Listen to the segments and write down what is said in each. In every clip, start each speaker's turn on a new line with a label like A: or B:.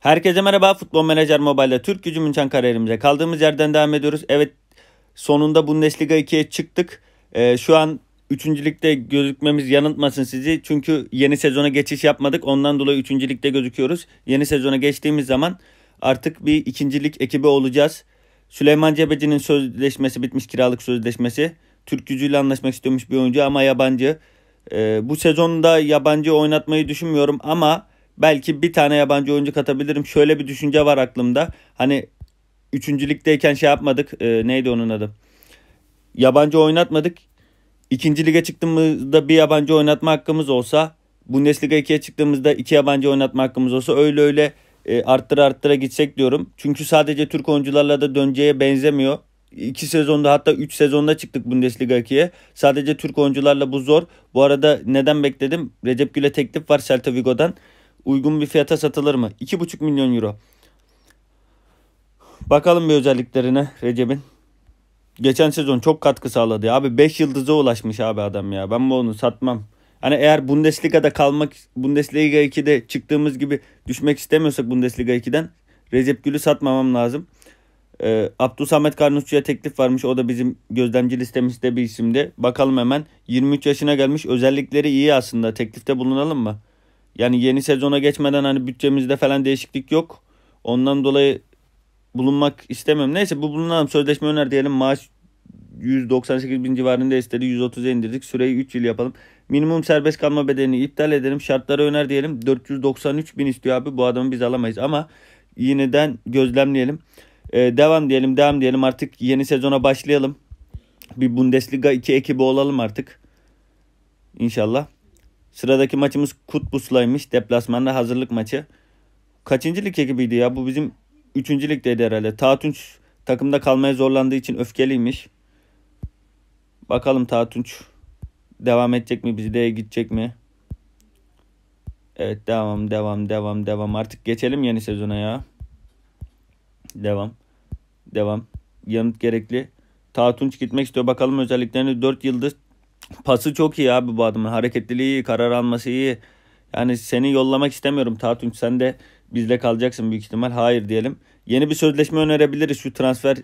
A: Herkese merhaba Futbol Menajer Mobile'da Türk Gücü München kariyerimize kaldığımız yerden devam ediyoruz. Evet sonunda Bundesliga 2'ye çıktık. Ee, şu an Üçüncülükte gözükmemiz yanıltmasın sizi. Çünkü yeni sezona geçiş yapmadık. Ondan dolayı üçüncülükte gözüküyoruz. Yeni sezona geçtiğimiz zaman artık bir ikincilik ekibi olacağız. Süleyman Cebeci'nin sözleşmesi bitmiş kiralık sözleşmesi. Türk gücüyle anlaşmak istiyormuş bir oyuncu ama yabancı. Ee, bu sezonda yabancı oynatmayı düşünmüyorum ama belki bir tane yabancı oyuncu katabilirim. Şöyle bir düşünce var aklımda. Hani üçüncülükteyken şey yapmadık. E, neydi onun adı? Yabancı oynatmadık. İkinci lige çıktığımızda bir yabancı oynatma hakkımız olsa Bundesliga 2'ye çıktığımızda iki yabancı oynatma hakkımız olsa öyle öyle e, arttıra arttıra gitsek diyorum. Çünkü sadece Türk oyuncularla da döneceğe benzemiyor. 2 sezonda hatta 3 sezonda çıktık Bundesliga 2'ye. Sadece Türk oyuncularla bu zor. Bu arada neden bekledim? Recep Gül'e teklif var Celta Vigo'dan uygun bir fiyata satılır mı? 2,5 milyon euro. Bakalım bir özelliklerine Recep'in. Geçen sezon çok katkı sağladı Abi 5 yıldıza ulaşmış abi adam ya. Ben bu onu satmam. Hani eğer Bundesliga'da kalmak, Bundesliga 2'de çıktığımız gibi düşmek istemiyorsak Bundesliga 2'den Recep Gül'ü satmamam lazım. E, ee, Abdülsamet Karnusçu'ya teklif varmış. O da bizim gözlemci listemizde bir isimdi. Bakalım hemen. 23 yaşına gelmiş. Özellikleri iyi aslında. Teklifte bulunalım mı? Yani yeni sezona geçmeden hani bütçemizde falan değişiklik yok. Ondan dolayı bulunmak istemem. Neyse bu bulunalım. Sözleşme öner diyelim. Maaş 198 bin civarında istedi. 130'a indirdik. Süreyi 3 yıl yapalım. Minimum serbest kalma bedelini iptal edelim. Şartları öner diyelim. 493 bin istiyor abi. Bu adamı biz alamayız. Ama yeniden gözlemleyelim. Ee, devam diyelim. Devam diyelim. Artık yeni sezona başlayalım. Bir Bundesliga 2 ekibi olalım artık. İnşallah. Sıradaki maçımız Kutbusla'ymış. Deplasmanda hazırlık maçı. Kaçıncı lig ekibiydi ya? Bu bizim üçüncü ligdeydi herhalde. Tatunç takımda kalmaya zorlandığı için öfkeliymiş. Bakalım Tatunç devam edecek mi? Bizde gidecek mi? Evet devam devam devam devam. Artık geçelim yeni sezona ya. Devam. Devam. Yanıt gerekli. Tatunç gitmek istiyor. Bakalım özelliklerini 4 yıldır. Pası çok iyi abi bu adamın. Hareketliliği iyi, karar alması iyi. Yani seni yollamak istemiyorum Tatunç. Sen de bizde kalacaksın büyük ihtimal. Hayır diyelim. Yeni bir sözleşme önerebiliriz. Şu transfer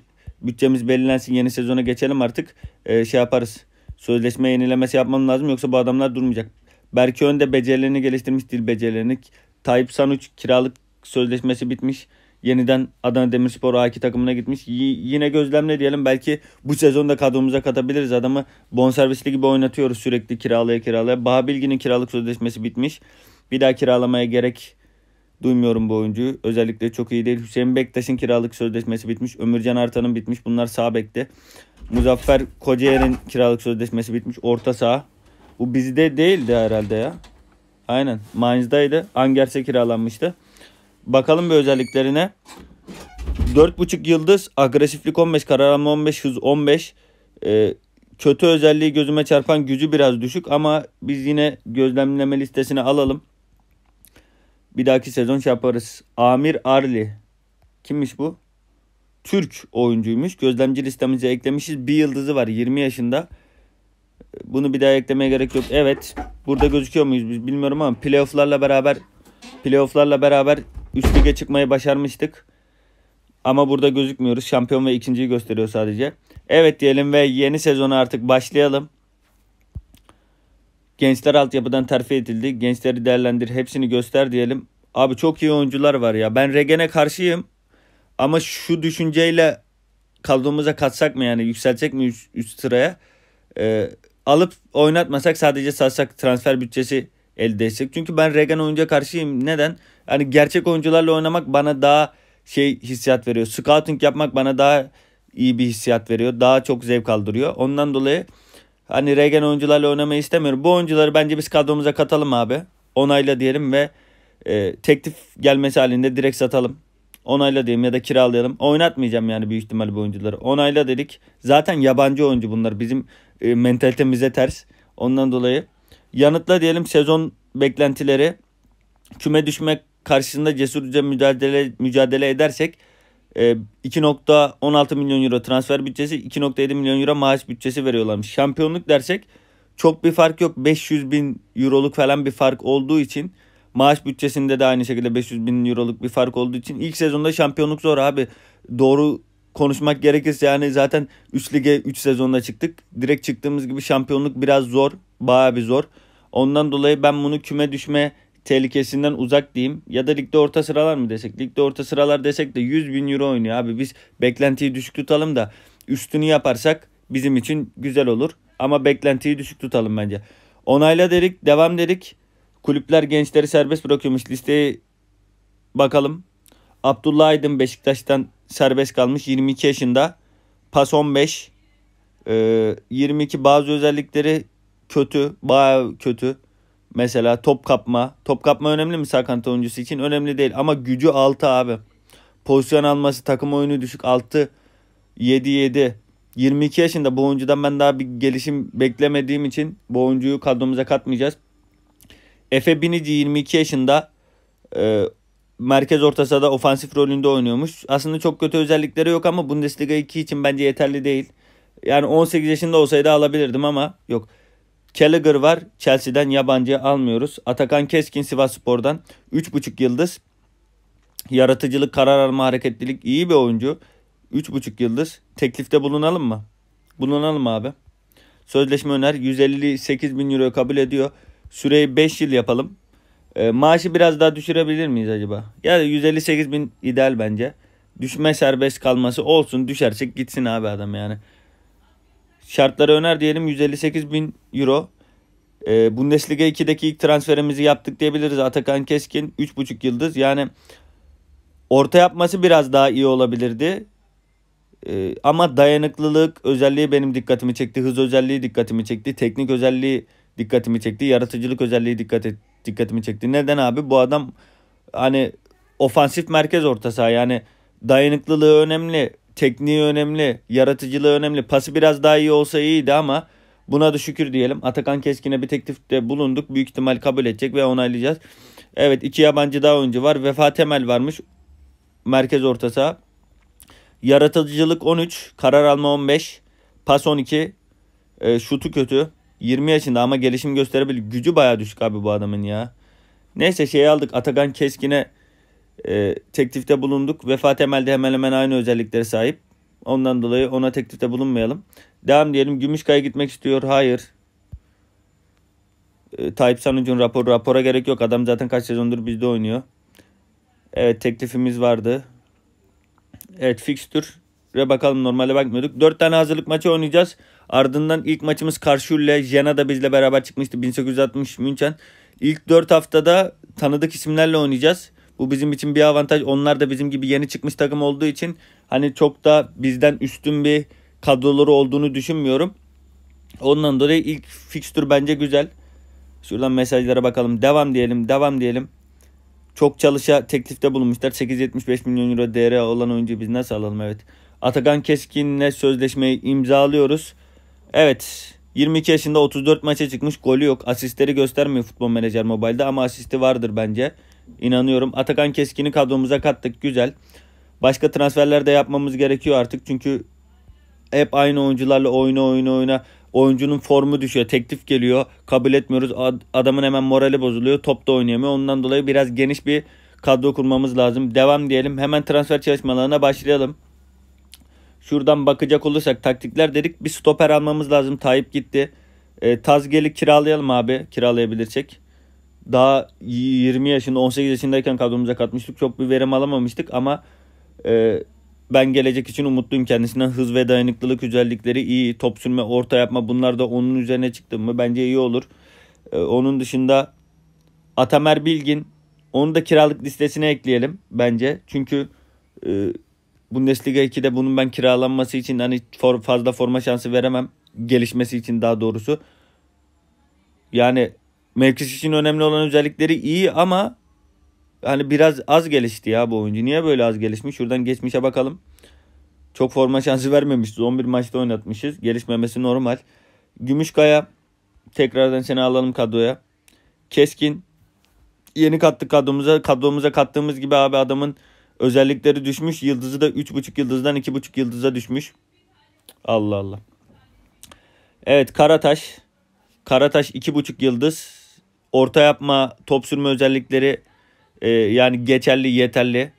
A: bütçemiz belirlensin. Yeni sezona geçelim artık. Ee, şey yaparız. Sözleşme yenilemesi yapmam lazım. Yoksa bu adamlar durmayacak. Berke Önde becerilerini geliştirmiş. Dil becerilerini. Tayyip Sanuç kiralık sözleşmesi bitmiş yeniden Adana Demirspor A2 takımına gitmiş. Y- yine gözlemle diyelim belki bu sezonda kadromuza katabiliriz. Adamı bonservisli gibi oynatıyoruz sürekli kiralaya kiralaya. Babilgi'nin kiralık sözleşmesi bitmiş. Bir daha kiralamaya gerek duymuyorum bu oyuncuyu. Özellikle çok iyi değil. Hüseyin Bektaş'ın kiralık sözleşmesi bitmiş. Ömürcan Artan'ın bitmiş. Bunlar sağ bekte. Muzaffer Kocaer'in kiralık sözleşmesi bitmiş. Orta saha. Bu bizde değildi herhalde ya. Aynen. Mainz'daydı. Angers'e kiralanmıştı. Bakalım bir özelliklerine. 4.5 yıldız agresiflik 15 kararlama 15 hız 15 ee, kötü özelliği gözüme çarpan gücü biraz düşük ama biz yine gözlemleme listesine alalım. Bir dahaki sezon şey yaparız. Amir Arli. Kimmiş bu? Türk oyuncuymuş. Gözlemci listemize eklemişiz. Bir yıldızı var 20 yaşında. Bunu bir daha eklemeye gerek yok. Evet. Burada gözüküyor muyuz biz bilmiyorum ama playofflarla beraber playofflarla beraber Üst lige çıkmayı başarmıştık. Ama burada gözükmüyoruz. Şampiyon ve ikinciyi gösteriyor sadece. Evet diyelim ve yeni sezona artık başlayalım. Gençler altyapıdan terfi edildi. Gençleri değerlendir. Hepsini göster diyelim. Abi çok iyi oyuncular var ya. Ben Regen'e karşıyım. Ama şu düşünceyle kaldığımıza katsak mı yani yükseltsek mi üst, üst sıraya? Ee, alıp oynatmasak sadece satsak transfer bütçesi elde etsek. Çünkü ben Regen oyuncuya karşıyım. Neden? hani gerçek oyuncularla oynamak bana daha şey hissiyat veriyor. Scouting yapmak bana daha iyi bir hissiyat veriyor. Daha çok zevk aldırıyor. Ondan dolayı hani regen oyuncularla oynamayı istemiyorum. Bu oyuncuları bence biz kadromuza katalım abi. Onayla diyelim ve e, teklif gelmesi halinde direkt satalım. Onayla diyelim ya da kiralayalım. Oynatmayacağım yani büyük ihtimal bu oyuncuları. Onayla dedik. Zaten yabancı oyuncu bunlar. Bizim e, mentalitemize ters. Ondan dolayı yanıtla diyelim sezon beklentileri küme düşmek karşısında cesurca mücadele mücadele edersek 2.16 e, milyon euro transfer bütçesi 2.7 milyon euro maaş bütçesi veriyorlarmış. Şampiyonluk dersek çok bir fark yok. 500 bin euroluk falan bir fark olduğu için maaş bütçesinde de aynı şekilde 500 bin euroluk bir fark olduğu için ilk sezonda şampiyonluk zor abi. Doğru konuşmak gerekirse yani zaten 3 lige 3 sezonda çıktık. Direkt çıktığımız gibi şampiyonluk biraz zor. Bayağı bir zor. Ondan dolayı ben bunu küme düşme tehlikesinden uzak diyeyim. Ya da ligde orta sıralar mı desek? Ligde orta sıralar desek de 100 bin euro oynuyor abi. Biz beklentiyi düşük tutalım da üstünü yaparsak bizim için güzel olur. Ama beklentiyi düşük tutalım bence. Onayla dedik, devam dedik. Kulüpler gençleri serbest bırakıyormuş. Listeye bakalım. Abdullah Aydın Beşiktaş'tan serbest kalmış. 22 yaşında. Pas 15. 22 ee, bazı özellikleri kötü. Baya kötü. Mesela top kapma. Top kapma önemli mi Sakant oyuncusu için? Önemli değil ama gücü 6 abi. Pozisyon alması, takım oyunu düşük 6 7 7 22 yaşında bu oyuncudan ben daha bir gelişim beklemediğim için bu oyuncuyu kadromuza katmayacağız. Efe Binici 22 yaşında e, merkez ortasada ofansif rolünde oynuyormuş. Aslında çok kötü özellikleri yok ama Bundesliga 2 için bence yeterli değil. Yani 18 yaşında olsaydı alabilirdim ama yok. Gallagher var. Chelsea'den yabancı almıyoruz. Atakan Keskin Sivas Spor'dan 3,5 yıldız. Yaratıcılık, karar alma, hareketlilik iyi bir oyuncu. 3,5 yıldız. Teklifte bulunalım mı? Bulunalım abi. Sözleşme öner 158 bin euro kabul ediyor. Süreyi 5 yıl yapalım. E, maaşı biraz daha düşürebilir miyiz acaba? Ya 158 bin ideal bence. Düşme serbest kalması olsun. Düşersek gitsin abi adam yani şartları öner diyelim 158 bin euro. E, Bundesliga 2'deki ilk transferimizi yaptık diyebiliriz. Atakan Keskin 3,5 yıldız. Yani orta yapması biraz daha iyi olabilirdi. E, ama dayanıklılık özelliği benim dikkatimi çekti. Hız özelliği dikkatimi çekti. Teknik özelliği dikkatimi çekti. Yaratıcılık özelliği dikkat et, dikkatimi çekti. Neden abi? Bu adam hani ofansif merkez orta saha yani dayanıklılığı önemli tekniği önemli, yaratıcılığı önemli. Pası biraz daha iyi olsa iyiydi ama buna da şükür diyelim. Atakan Keskin'e bir teklifte bulunduk. Büyük ihtimal kabul edecek ve onaylayacağız. Evet iki yabancı daha oyuncu var. Vefa Temel varmış. Merkez orta Yaratıcılık 13, karar alma 15, pas 12, e, ee, şutu kötü. 20 yaşında ama gelişim gösterebilir. Gücü baya düşük abi bu adamın ya. Neyse şey aldık Atakan Keskin'e e, teklifte bulunduk. Vefa temelde hemen hemen aynı özelliklere sahip. Ondan dolayı ona teklifte bulunmayalım. Devam diyelim. Gümüşkaya gitmek istiyor. Hayır. E, Tayyip Sanucu'nun raporu. Rapora gerek yok. Adam zaten kaç sezondur bizde oynuyor. Evet teklifimiz vardı. Evet fikstür. Ve bakalım normale bakmıyorduk. 4 tane hazırlık maçı oynayacağız. Ardından ilk maçımız Karşıyla Jena da bizle beraber çıkmıştı. 1860 München. İlk 4 haftada tanıdık isimlerle oynayacağız. Bu bizim için bir avantaj. Onlar da bizim gibi yeni çıkmış takım olduğu için hani çok da bizden üstün bir kadroları olduğunu düşünmüyorum. Ondan dolayı ilk fikstür bence güzel. Şuradan mesajlara bakalım. Devam diyelim, devam diyelim. Çok çalışa teklifte bulunmuşlar. 875 milyon euro değeri olan oyuncu biz nasıl alalım evet. Atakan Keskin'le sözleşmeyi imzalıyoruz. Evet 22 yaşında 34 maça çıkmış golü yok. Asistleri göstermiyor Futbol Menajer Mobile'da ama asisti vardır bence inanıyorum. Atakan Keskin'i kadromuza kattık. Güzel. Başka transferler de yapmamız gerekiyor artık. Çünkü hep aynı oyuncularla oyna oyna oyna. Oyuncunun formu düşüyor. Teklif geliyor. Kabul etmiyoruz. Ad- adamın hemen morali bozuluyor. Top da oynayamıyor. Ondan dolayı biraz geniş bir kadro kurmamız lazım. Devam diyelim. Hemen transfer çalışmalarına başlayalım. Şuradan bakacak olursak taktikler dedik. Bir stoper almamız lazım. Tayyip gitti. E, Tazgel'i kiralayalım abi. Kiralayabilirsek daha 20 yaşında 18 yaşındayken kadromuza katmıştık. Çok bir verim alamamıştık ama e, ben gelecek için umutluyum kendisinden. Hız ve dayanıklılık özellikleri iyi. Top sürme, orta yapma bunlar da onun üzerine çıktı mı bence iyi olur. E, onun dışında Atamer Bilgin onu da kiralık listesine ekleyelim bence. Çünkü e, Bundesliga 2'de bunun ben kiralanması için hani for, fazla forma şansı veremem. Gelişmesi için daha doğrusu. Yani Mevkisi için önemli olan özellikleri iyi ama hani biraz az gelişti ya bu oyuncu. Niye böyle az gelişmiş? Şuradan geçmişe bakalım. Çok forma şansı vermemişiz. 11 maçta oynatmışız. Gelişmemesi normal. Gümüşkaya tekrardan seni alalım kadroya. Keskin yeni kattık kadromuza. Kadromuza kattığımız gibi abi adamın özellikleri düşmüş. Yıldızı da 3.5 yıldızdan 2.5 yıldıza düşmüş. Allah Allah. Evet Karataş. Karataş 2.5 yıldız. Orta yapma, top sürme özellikleri e, yani geçerli, yeterli.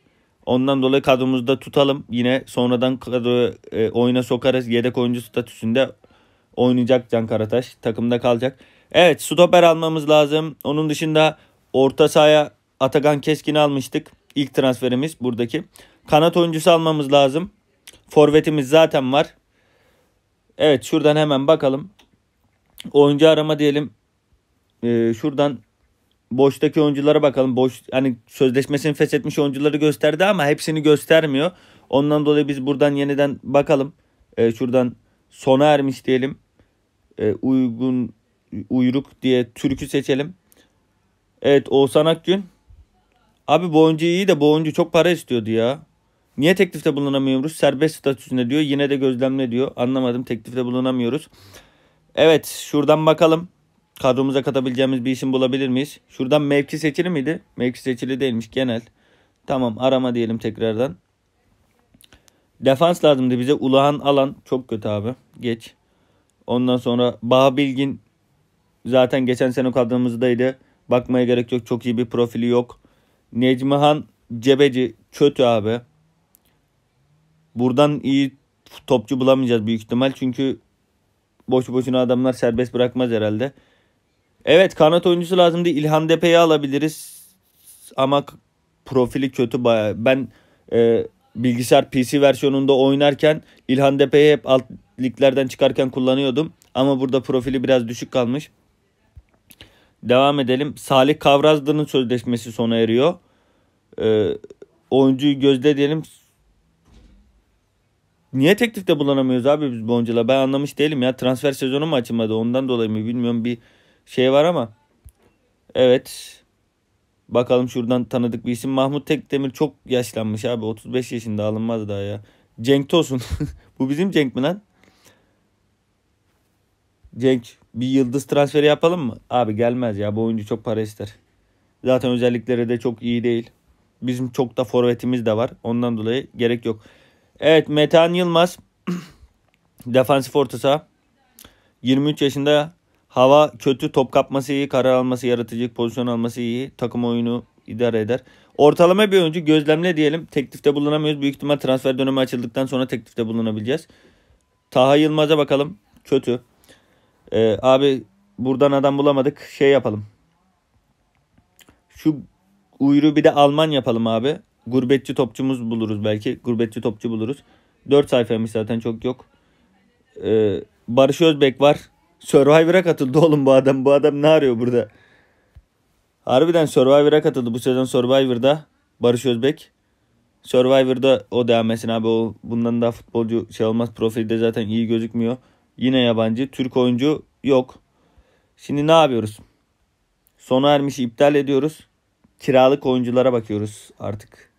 A: Ondan dolayı kadromuzda tutalım. Yine sonradan kadroyu e, oyuna sokarız. Yedek oyuncu statüsünde oynayacak Can Karataş. Takımda kalacak. Evet stoper almamız lazım. Onun dışında orta sahaya Atakan Keskin'i almıştık. İlk transferimiz buradaki. Kanat oyuncusu almamız lazım. Forvetimiz zaten var. Evet şuradan hemen bakalım. Oyuncu arama diyelim e, şuradan boştaki oyunculara bakalım. Boş hani sözleşmesini feshetmiş oyuncuları gösterdi ama hepsini göstermiyor. Ondan dolayı biz buradan yeniden bakalım. E, şuradan sona ermiş diyelim. E, uygun uyruk diye türkü seçelim. Evet Oğuzhan Akgün. Abi bu oyuncu iyi de bu oyuncu çok para istiyordu ya. Niye teklifte bulunamıyoruz? Serbest statüsünde diyor. Yine de gözlemle diyor. Anlamadım teklifte bulunamıyoruz. Evet şuradan bakalım kadromuza katabileceğimiz bir isim bulabilir miyiz? Şuradan mevki seçili miydi? Mevki seçili değilmiş genel. Tamam arama diyelim tekrardan. Defans lazımdı bize. Ulahan alan çok kötü abi. Geç. Ondan sonra Baha Bilgin zaten geçen sene kadromuzdaydı. Bakmaya gerek yok. Çok iyi bir profili yok. Necmihan Cebeci kötü abi. Buradan iyi topçu bulamayacağız büyük ihtimal. Çünkü boş boşuna adamlar serbest bırakmaz herhalde. Evet kanat oyuncusu lazım değil. İlhan Depe'yi alabiliriz. Ama profili kötü baya. Ben e, bilgisayar PC versiyonunda oynarken İlhan Depe'yi hep alt liglerden çıkarken kullanıyordum. Ama burada profili biraz düşük kalmış. Devam edelim. Salih Kavrazdının sözleşmesi sona eriyor. E, oyuncuyu gözle diyelim. Niye teklifte bulunamıyoruz abi biz Bonca'la? Ben anlamış değilim ya. Transfer sezonu mu açılmadı? Ondan dolayı mı bilmiyorum. Bir şey var ama. Evet. Bakalım şuradan tanıdık bir isim. Mahmut Tekdemir çok yaşlanmış abi. 35 yaşında alınmadı daha ya. Cenk Tosun. Bu bizim Cenk mi lan? Cenk bir yıldız transferi yapalım mı? Abi gelmez ya. Bu oyuncu çok para ister. Zaten özellikleri de çok iyi değil. Bizim çok da forvetimiz de var. Ondan dolayı gerek yok. Evet Metehan Yılmaz. Defansif orta saha. 23 yaşında Hava kötü, top kapması iyi, karar alması yaratıcı, pozisyon alması iyi. Takım oyunu idare eder. Ortalama bir oyuncu gözlemle diyelim. Teklifte bulunamıyoruz. Büyük ihtimal transfer dönemi açıldıktan sonra teklifte bulunabileceğiz. Taha Yılmaz'a bakalım. Kötü. Ee, abi buradan adam bulamadık. Şey yapalım. Şu uyru bir de Alman yapalım abi. Gurbetçi topçumuz buluruz belki. Gurbetçi topçu buluruz. 4 sayfaymış zaten çok yok. Ee, Barış Özbek var. Survivor'a katıldı oğlum bu adam. Bu adam ne arıyor burada? Harbiden Survivor'a katıldı. Bu sezon Survivor'da Barış Özbek. Survivor'da o devam etsin abi. O, bundan daha futbolcu şey olmaz. Profilde zaten iyi gözükmüyor. Yine yabancı. Türk oyuncu yok. Şimdi ne yapıyoruz? Sona ermişi iptal ediyoruz. Kiralık oyunculara bakıyoruz artık.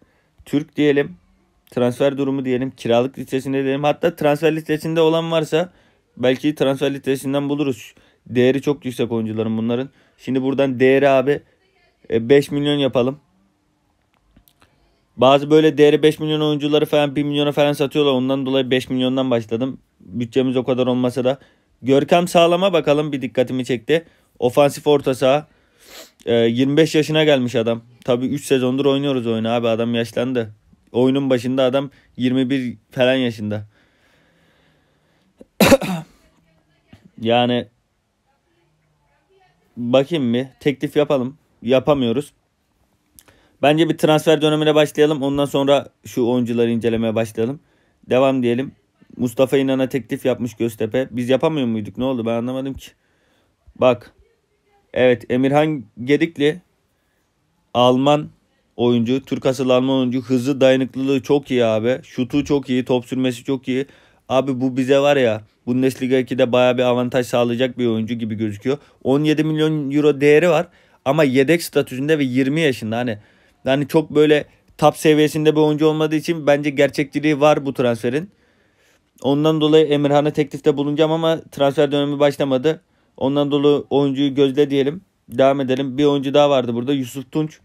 A: Türk diyelim. Transfer durumu diyelim. Kiralık listesinde diyelim. Hatta transfer listesinde olan varsa belki transfer listesinden buluruz. Değeri çok yüksek oyuncuların bunların. Şimdi buradan değeri abi 5 e, milyon yapalım. Bazı böyle değeri 5 milyon oyuncuları falan 1 milyona falan satıyorlar. Ondan dolayı 5 milyondan başladım. Bütçemiz o kadar olmasa da. Görkem Sağlam'a bakalım bir dikkatimi çekti. Ofansif orta saha. 25 e, yaşına gelmiş adam. Tabi 3 sezondur oynuyoruz oyunu abi adam yaşlandı. Oyunun başında adam 21 falan yaşında. Yani bakayım bir teklif yapalım. Yapamıyoruz. Bence bir transfer dönemine başlayalım. Ondan sonra şu oyuncuları incelemeye başlayalım. Devam diyelim. Mustafa İnan'a teklif yapmış Göztepe. Biz yapamıyor muyduk? Ne oldu? Ben anlamadım ki. Bak. Evet Emirhan Gedikli Alman oyuncu. Türk asıllı Alman oyuncu. Hızı dayanıklılığı çok iyi abi. Şutu çok iyi. Top sürmesi çok iyi. Abi bu bize var ya Bundesliga 2'de baya bir avantaj sağlayacak bir oyuncu gibi gözüküyor. 17 milyon euro değeri var ama yedek statüsünde ve 20 yaşında hani yani çok böyle top seviyesinde bir oyuncu olmadığı için bence gerçekçiliği var bu transferin. Ondan dolayı Emirhan'a teklifte bulunacağım ama transfer dönemi başlamadı. Ondan dolayı oyuncuyu gözle diyelim. Devam edelim. Bir oyuncu daha vardı burada Yusuf Tunç.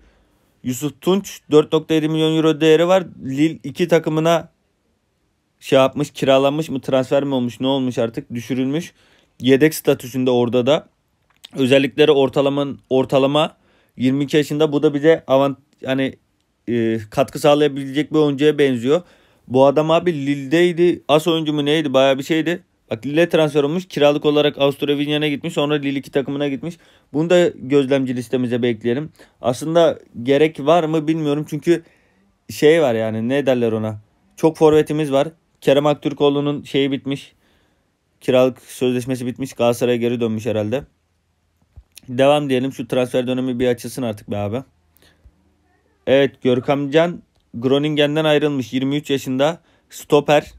A: Yusuf Tunç 4.7 milyon euro değeri var. Lille iki takımına şey yapmış kiralanmış mı transfer mi olmuş ne olmuş artık düşürülmüş. Yedek statüsünde orada da özellikleri ortalamanın ortalama 22 yaşında bu da bize avant yani e, katkı sağlayabilecek bir oyuncuya benziyor. Bu adam abi Lille'deydi. As oyuncu mu neydi? Bayağı bir şeydi. Bak Lille transfer olmuş. Kiralık olarak Avusturya gitmiş. Sonra Lille 2 takımına gitmiş. Bunu da gözlemci listemize bekleyelim. Aslında gerek var mı bilmiyorum. Çünkü şey var yani ne derler ona. Çok forvetimiz var. Kerem Aktürkoğlu'nun şeyi bitmiş. Kiralık sözleşmesi bitmiş. Galatasaray'a geri dönmüş herhalde. Devam diyelim. Şu transfer dönemi bir açılsın artık be abi. Evet Görkemcan Groningen'den ayrılmış. 23 yaşında. Stoper.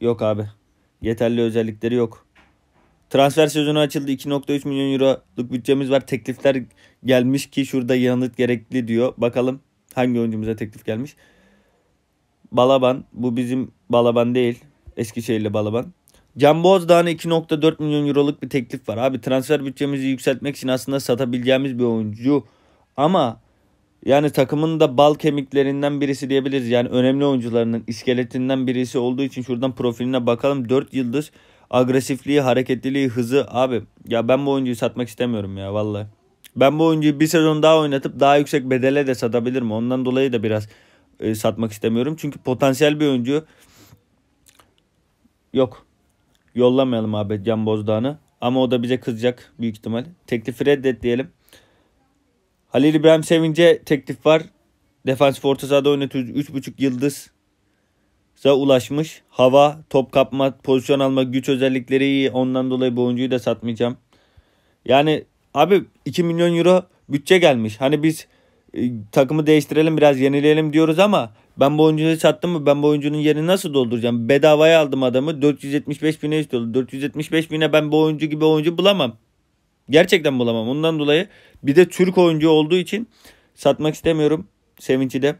A: Yok abi. Yeterli özellikleri yok. Transfer sezonu açıldı. 2.3 milyon euroluk bütçemiz var. Teklifler gelmiş ki şurada yanıt gerekli diyor. Bakalım hangi oyuncumuza teklif gelmiş. Balaban. Bu bizim Balaban değil. Eskişehirli Balaban. Can Bozdağ'ın 2.4 milyon euroluk bir teklif var. Abi transfer bütçemizi yükseltmek için aslında satabileceğimiz bir oyuncu. Ama yani takımın da bal kemiklerinden birisi diyebiliriz. Yani önemli oyuncularının iskeletinden birisi olduğu için şuradan profiline bakalım. 4 yıldız agresifliği, hareketliliği, hızı. Abi ya ben bu oyuncuyu satmak istemiyorum ya vallahi. Ben bu oyuncuyu bir sezon daha oynatıp daha yüksek bedele de satabilirim. Ondan dolayı da biraz e, satmak istemiyorum. Çünkü potansiyel bir oyuncu yok. Yollamayalım abi Can Bozdağ'ını. Ama o da bize kızacak büyük ihtimal. Teklifi reddet diyelim. Halil İbrahim Sevinç'e teklif var. Defansif orta sahada oynatıcı 3.5 yıldız ulaşmış. Hava, top kapma, pozisyon alma, güç özellikleri iyi. Ondan dolayı bu oyuncuyu da satmayacağım. Yani abi 2 milyon euro bütçe gelmiş. Hani biz ee, takımı değiştirelim biraz yenileyelim diyoruz ama ben bu oyuncuyu sattım mı ben bu oyuncunun yerini nasıl dolduracağım? Bedavaya aldım adamı 475 bine istiyordu. 475 bine ben bu oyuncu gibi oyuncu bulamam. Gerçekten bulamam. Ondan dolayı bir de Türk oyuncu olduğu için satmak istemiyorum sevinci de.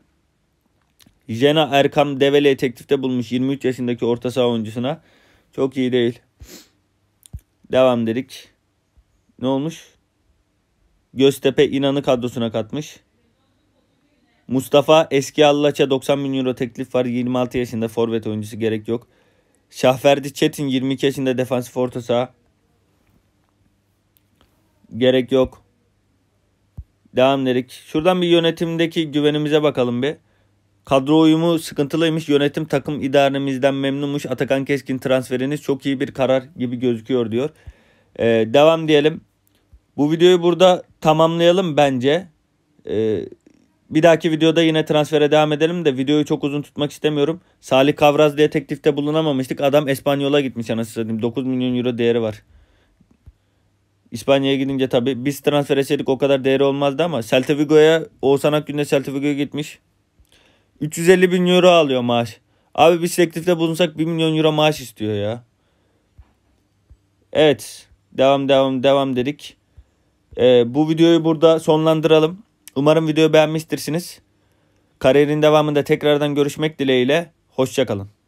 A: Jena Erkan Develi'ye teklifte bulmuş 23 yaşındaki orta saha oyuncusuna. Çok iyi değil. Devam dedik. Ne olmuş? Göztepe İnan'ı kadrosuna katmış. Mustafa eski Allaç'a 90 milyon euro teklif var. 26 yaşında forvet oyuncusu gerek yok. Şahferdi Çetin 22 yaşında defansif orta saha. Gerek yok. Devam dedik. Şuradan bir yönetimdeki güvenimize bakalım bir. Kadro uyumu sıkıntılıymış. Yönetim takım idaremizden memnunmuş. Atakan Keskin transferiniz çok iyi bir karar gibi gözüküyor diyor. Ee, devam diyelim. Bu videoyu burada tamamlayalım bence. Ee, bir dahaki videoda yine transfere devam edelim de videoyu çok uzun tutmak istemiyorum. Salih Kavraz diye teklifte bulunamamıştık. Adam İspanyola gitmiş anasını satayım. 9 milyon euro değeri var. İspanya'ya gidince tabi biz transfer etseydik o kadar değeri olmazdı ama Celta Vigo'ya Oğuzhan Akgün'de Celta Vigo'ya gitmiş. 350 bin euro alıyor maaş. Abi biz teklifte bulunsak 1 milyon euro maaş istiyor ya. Evet. Devam devam devam dedik. Ee, bu videoyu burada sonlandıralım. Umarım videoyu beğenmiştirsiniz. Kariyerin devamında tekrardan görüşmek dileğiyle. Hoşçakalın.